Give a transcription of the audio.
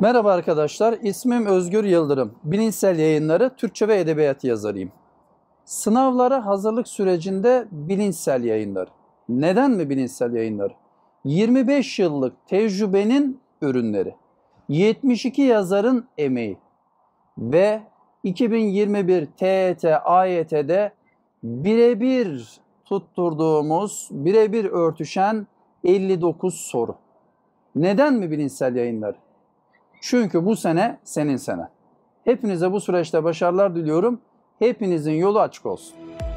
Merhaba arkadaşlar, ismim Özgür Yıldırım. Bilinsel yayınları Türkçe ve Edebiyat yazarıyım. Sınavlara hazırlık sürecinde bilinsel yayınlar. Neden mi bilinsel yayınlar? 25 yıllık tecrübenin ürünleri. 72 yazarın emeği. Ve 2021 TET, AYT'de birebir tutturduğumuz, birebir örtüşen 59 soru. Neden mi bilinsel yayınlar? Çünkü bu sene senin sene. Hepinize bu süreçte başarılar diliyorum. Hepinizin yolu açık olsun.